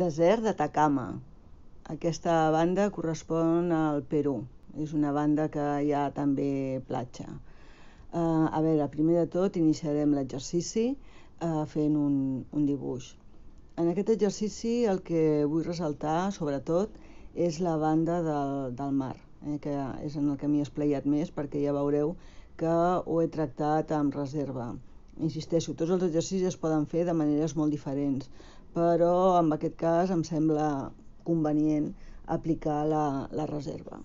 Desert d'Atacama. Aquesta banda correspon al Perú. És una banda que hi ha també platja. Uh, a veure, primer de tot iniciarem l'exercici uh, fent un, un dibuix. En aquest exercici el que vull ressaltar, sobretot, és la banda del, del mar, eh, que és en el que m'hi he esplayat més perquè ja veureu que ho he tractat amb reserva. Insisteixo, tots els exercicis es poden fer de maneres molt diferents però en aquest cas em sembla convenient aplicar la, la reserva.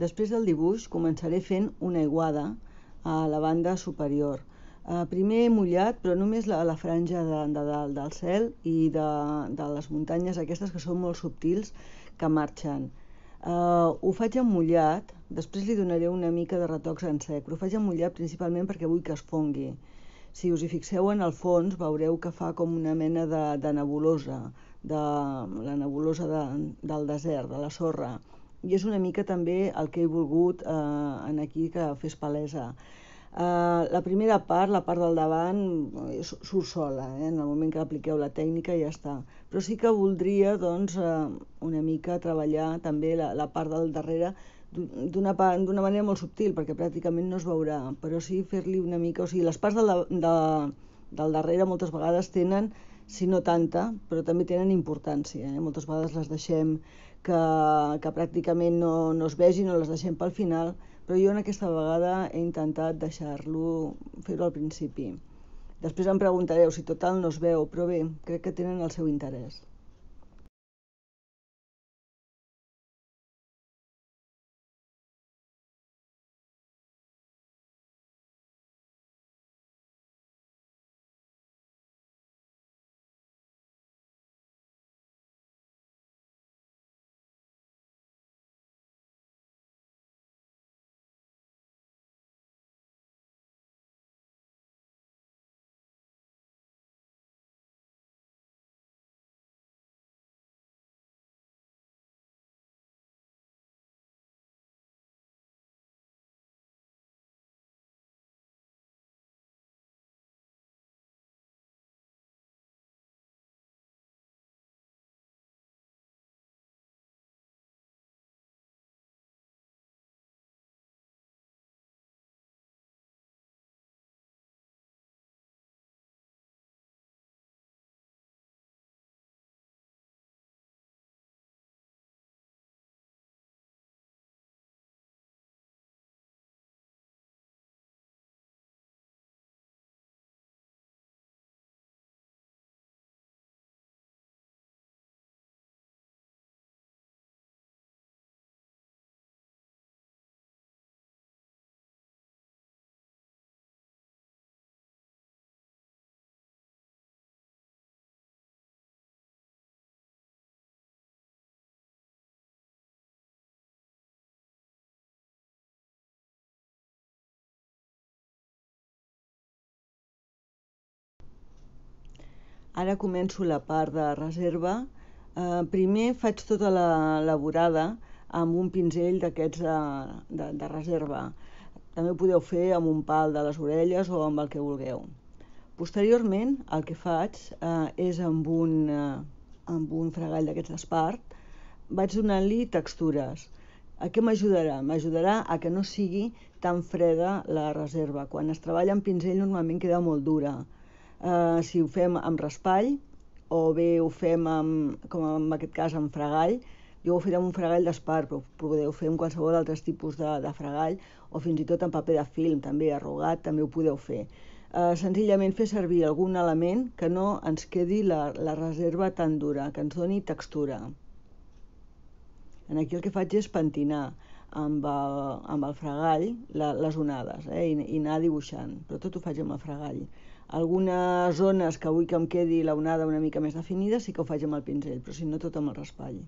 Després del dibuix començaré fent una aiguada a la banda superior. Eh, primer mullat, però només la, la franja de, de, de, del cel i de, de les muntanyes aquestes que són molt subtils que marxen. Eh, ho faig amb mullat, després li donaré una mica de retocs en sec, però ho faig amb mullat principalment perquè vull que es fongui. Si us hi fixeu en el fons, veureu que fa com una mena de, de nebulosa, de la nebulosa de, del desert, de la sorra, i és una mica també el que he volgut eh, en aquí que fes palesa. Uh, la primera part, la part del davant, eh, surt sola, eh? en el moment que apliqueu la tècnica ja està. Però sí que voldria doncs, uh, una mica treballar també la, la part del darrere d'una manera molt subtil, perquè pràcticament no es veurà, però sí fer-li una mica... O sigui, les parts del, de, del darrere moltes vegades tenen si no tanta, però també tenen importància. Eh? Moltes vegades les deixem que, que pràcticament no, no es vegin o les deixem pel final, però jo en aquesta vegada he intentat deixar-lo, fer-ho al principi. Després em preguntareu si total no es veu, però bé, crec que tenen el seu interès. ara començo la part de reserva. Eh, primer faig tota la, la vorada amb un pinzell d'aquests de, eh, de, de reserva. També ho podeu fer amb un pal de les orelles o amb el que vulgueu. Posteriorment, el que faig eh, és amb un, eh, amb un fregall d'aquests d'espart, vaig donant-li textures. A què m'ajudarà? M'ajudarà a que no sigui tan freda la reserva. Quan es treballa amb pinzell normalment queda molt dura eh, si ho fem amb raspall o bé ho fem amb, com en aquest cas amb fregall, jo ho he fet amb un fregall d'espart, però podeu fer amb qualsevol altre tipus de, de fregall o fins i tot amb paper de film, també arrugat, també ho podeu fer. Eh, senzillament fer servir algun element que no ens quedi la, la reserva tan dura, que ens doni textura. En aquí el que faig és pentinar amb el, amb el fregall la, les onades eh, i, i anar dibuixant, però tot ho faig amb el fregall. Algunes zones que vull que em quedi la onada una mica més definida sí que ho faig amb el pinzell, però si no tot amb el raspall.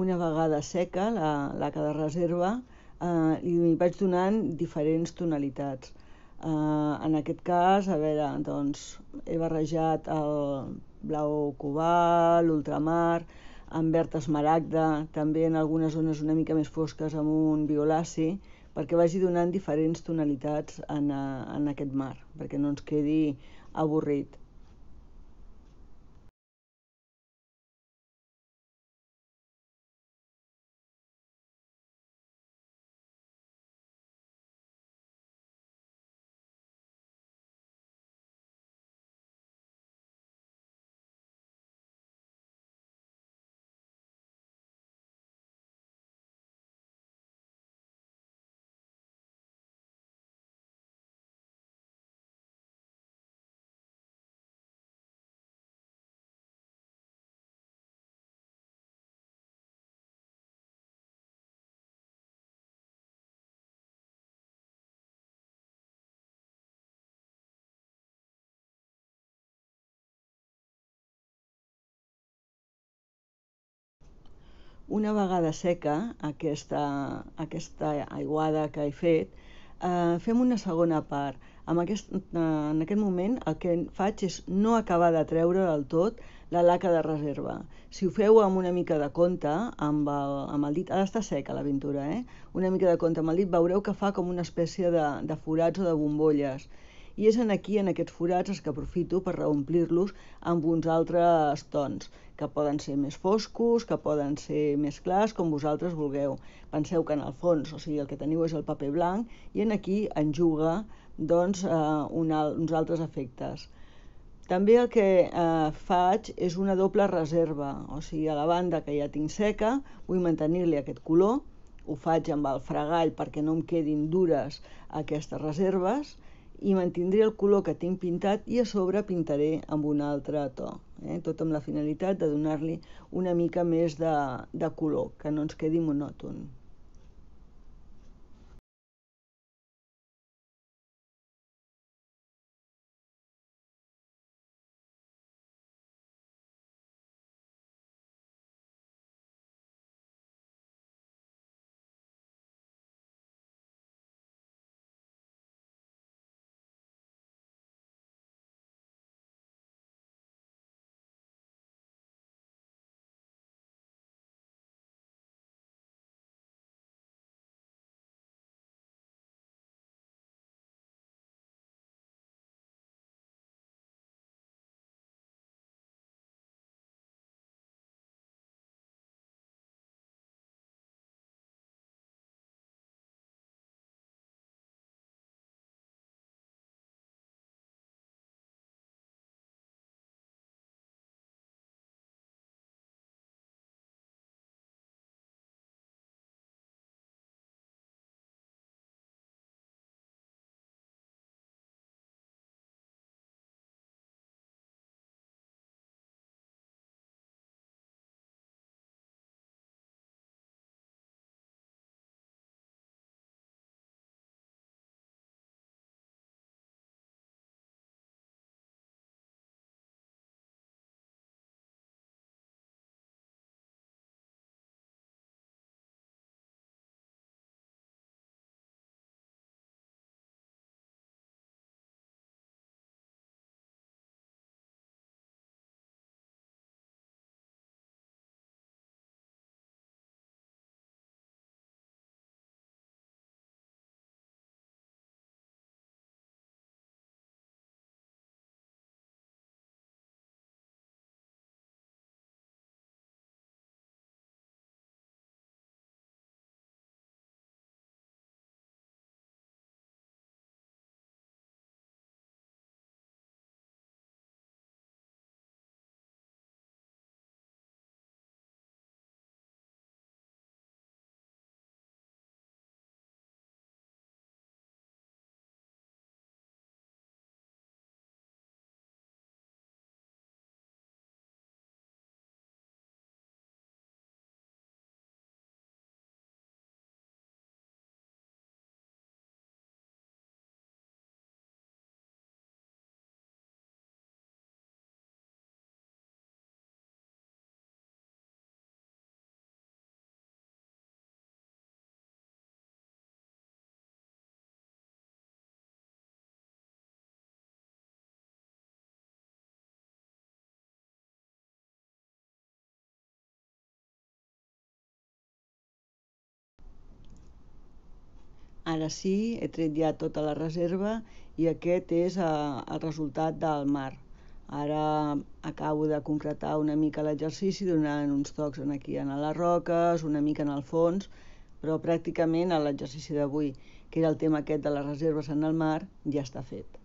una vegada seca la, la que de reserva eh, i li vaig donant diferents tonalitats. Eh, en aquest cas, a veure, doncs he barrejat el blau cobalt, l'ultramar, amb verd esmaragda, també en algunes zones una mica més fosques amb un violaci, perquè vagi donant diferents tonalitats en, a, eh, en aquest mar, perquè no ens quedi avorrit. Una vegada seca aquesta, aquesta aiguada que he fet, eh, fem una segona part. Amb aquest, eh, en aquest moment el que faig és no acabar de treure del tot la laca de reserva. Si ho feu amb una mica de compte, amb el, amb el dit, ha d'estar seca la pintura, eh? una mica de compte amb el dit, veureu que fa com una espècie de, de forats o de bombolles i és en aquí, en aquests forats, els que aprofito per reomplir-los amb uns altres tons, que poden ser més foscos, que poden ser més clars, com vosaltres vulgueu. Penseu que en el fons, o sigui, el que teniu és el paper blanc, i en aquí enjuga doncs, eh, un, uns altres efectes. També el que eh, faig és una doble reserva, o sigui, a la banda que ja tinc seca, vull mantenir-li aquest color, ho faig amb el fregall perquè no em quedin dures aquestes reserves, i mantindré el color que tinc pintat i a sobre pintaré amb un altre to, eh? tot amb la finalitat de donar-li una mica més de, de color, que no ens quedi monòton. ara sí, he tret ja tota la reserva i aquest és eh, el resultat del mar. Ara acabo de concretar una mica l'exercici donant uns tocs en aquí en les roques, una mica en el fons, però pràcticament l'exercici d'avui, que era el tema aquest de les reserves en el mar, ja està fet.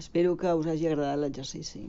Espero que us hagi agradat l'exercici.